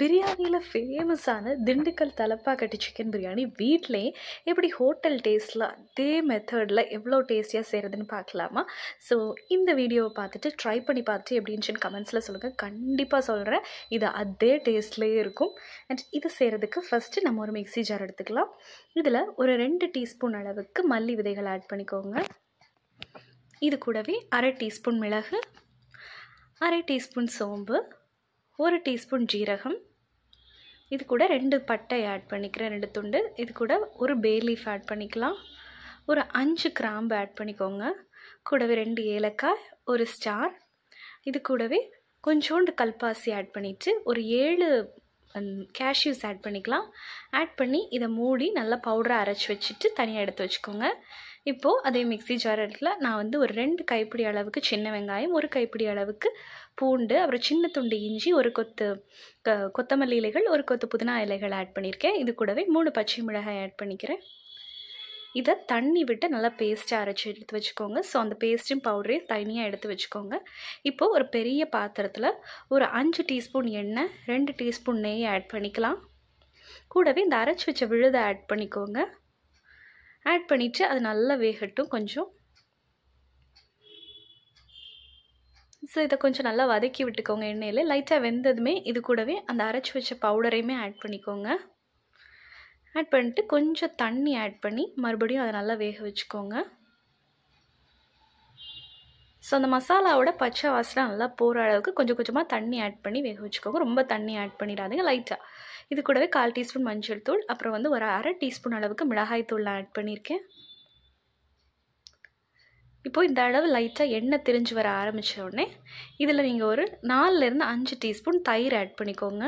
பிரியாணியில் ஃபேமஸான திண்டுக்கல் தலப்பாக்கட்டு சிக்கன் பிரியாணி வீட்டிலே எப்படி ஹோட்டல் டேஸ்டில் அதே மெத்தடில் எவ்வளோ டேஸ்டியாக செய்கிறதுன்னு பார்க்கலாமா ஸோ இந்த வீடியோவை பார்த்துட்டு ட்ரை பண்ணி பார்த்துட்டு எப்படின்னு கமெண்ட்ஸில் சொல்லுங்கள் கண்டிப்பாக சொல்கிறேன் இது அதே டேஸ்ட்லேயே இருக்கும் அண்ட் இது செய்கிறதுக்கு ஃபஸ்ட்டு நம்ம ஒரு மிக்சி ஜார் எடுத்துக்கலாம் இதில் ஒரு ரெண்டு டீஸ்பூன் அளவுக்கு மல்லி விதைகள் ஆட் பண்ணிக்கோங்க இது கூடவே அரை டீஸ்பூன் மிளகு அரை டீஸ்பூன் சோம்பு ஒரு டீஸ்பூன் ஜீரகம் இது கூட ரெண்டு பட்டை ஆட் பண்ணிக்கிறேன் ரெண்டு துண்டு இது கூட ஒரு பே லீஃப் ஆட் பண்ணிக்கலாம் ஒரு அஞ்சு கிராம்பு ஆட் பண்ணிக்கோங்க கூடவே ரெண்டு ஏலக்காய் ஒரு ஸ்டார் இது கூடவே கொஞ்சோண்டு கல்பாசி ஆட் பண்ணிவிட்டு ஒரு ஏழு கேஷ்யூஸ் ஆட் பண்ணிக்கலாம் ஆட் பண்ணி இதை மூடி நல்லா பவுடரை அரைச்சி வச்சுட்டு தனியாக எடுத்து வச்சுக்கோங்க இப்போது அதே மிக்சி ஜாரில் நான் வந்து ஒரு ரெண்டு கைப்பிடி அளவுக்கு சின்ன வெங்காயம் ஒரு கைப்பிடி அளவுக்கு பூண்டு அப்புறம் சின்ன துண்டு இஞ்சி ஒரு கொத்து கொத்தமல்லி இலைகள் ஒரு கொத்து புதினா இலைகள் ஆட் பண்ணியிருக்கேன் இது கூடவே மூணு பச்சை மிளகாய் ஆட் பண்ணிக்கிறேன் இதை தண்ணி விட்டு நல்லா பேஸ்ட்டாக அரைச்சி எடுத்து வச்சுக்கோங்க ஸோ அந்த பேஸ்ட்டும் பவுடரையும் தனியாக எடுத்து வச்சுக்கோங்க இப்போது ஒரு பெரிய பாத்திரத்தில் ஒரு அஞ்சு டீஸ்பூன் எண்ணெய் ரெண்டு டீஸ்பூன் நெய் ஆட் பண்ணிக்கலாம் கூடவே இந்த அரைச்சி வச்ச விழுதை ஆட் பண்ணிக்கோங்க ஆட் பண்ணிவிட்டு அது நல்லா வேகட்டும் கொஞ்சம் ஸோ இதை கொஞ்சம் நல்லா வதக்கி விட்டுக்கோங்க எண்ணெயில் லைட்டாக வெந்ததுமே இது கூடவே அந்த அரைச்சி வச்ச பவுடரையுமே ஆட் பண்ணிக்கோங்க ஆட் பண்ணிட்டு கொஞ்சம் தண்ணி ஆட் பண்ணி மறுபடியும் அதை நல்லா வேக வச்சுக்கோங்க ஸோ அந்த மசாலாவோட பச்சை வாசனை நல்லா போகிற அளவுக்கு கொஞ்சம் கொஞ்சமாக தண்ணி ஆட் பண்ணி வேக வச்சுக்கோங்க ரொம்ப தண்ணி ஆட் பண்ணிடாதீங்க லைட்டாக இது கூடவே கால் டீஸ்பூன் மஞ்சள் தூள் அப்புறம் வந்து ஒரு அரை டீஸ்பூன் அளவுக்கு மிளகாய் தூள் ஆட் பண்ணியிருக்கேன் இப்போது இந்த அளவு லைட்டாக எண்ணெய் திரிஞ்சு வர ஆரம்பித்த உடனே இதில் நீங்கள் ஒரு நாலுலேருந்து அஞ்சு டீஸ்பூன் தயிர் ஆட் பண்ணிக்கோங்க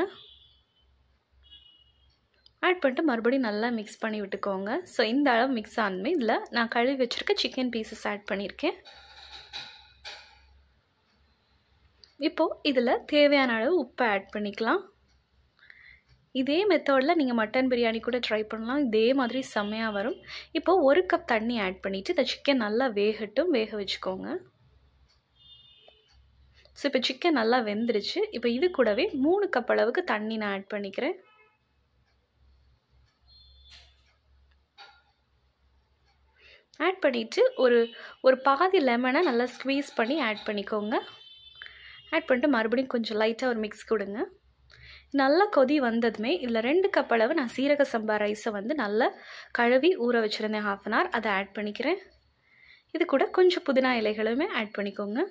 ஆட் பண்ணிட்டு மறுபடியும் நல்லா மிக்ஸ் பண்ணி விட்டுக்கோங்க ஸோ இந்த அளவு மிக்ஸ் ஆனமே இதில் நான் கழுவி வச்சுருக்க சிக்கன் பீசஸ் ஆட் பண்ணியிருக்கேன் இப்போது இதில் தேவையான அளவு உப்பை ஆட் பண்ணிக்கலாம் இதே மெத்தடில் நீங்கள் மட்டன் பிரியாணி கூட ட்ரை பண்ணலாம் இதே மாதிரி செம்மையாக வரும் இப்போது ஒரு கப் தண்ணி ஆட் பண்ணிவிட்டு இந்த சிக்கன் நல்லா வேகட்டும் வேக வச்சுக்கோங்க ஸோ இப்போ சிக்கன் நல்லா வெந்துருச்சு இப்போ இது கூடவே மூணு கப் அளவுக்கு தண்ணி நான் ஆட் பண்ணிக்கிறேன் ஆட் பண்ணிவிட்டு ஒரு ஒரு பாதி லெமனை நல்லா ஸ்க்வீஸ் பண்ணி ஆட் பண்ணிக்கோங்க ஆட் பண்ணிட்டு மறுபடியும் கொஞ்சம் லைட்டாக ஒரு மிக்ஸ் கொடுங்க நல்லா கொதி வந்ததுமே இதில் ரெண்டு கப் அளவு நான் சீரக சம்பா ரைஸை வந்து நல்லா கழுவி ஊற வச்சுருந்தேன் ஹாஃப் அன் ஹவர் அதை ஆட் பண்ணிக்கிறேன் இது கூட கொஞ்சம் புதினா இலைகளுமே ஆட் பண்ணிக்கோங்க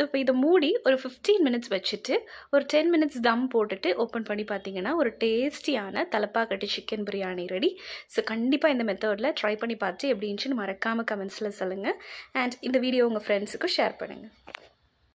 ஸோ இப்போ இதை மூடி ஒரு ஃபிஃப்டீன் மினிட்ஸ் வச்சுட்டு ஒரு டென் மினிட்ஸ் தம் போட்டுட்டு ஓப்பன் பண்ணி பார்த்தீங்கன்னா ஒரு டேஸ்டியான Thalappakatti chicken biryani ready so கண்டிப்பாக இந்த மெத்தடில் ட்ரை பண்ணி பார்த்து எப்படி இருந்துச்சுன்னு மறக்காமல் கமெண்ட்ஸில் சொல்லுங்கள் அண்ட் இந்த வீடியோ உங்கள் ஃப்ரெண்ட்ஸுக்கும் ஷேர் பண்ணுங்கள்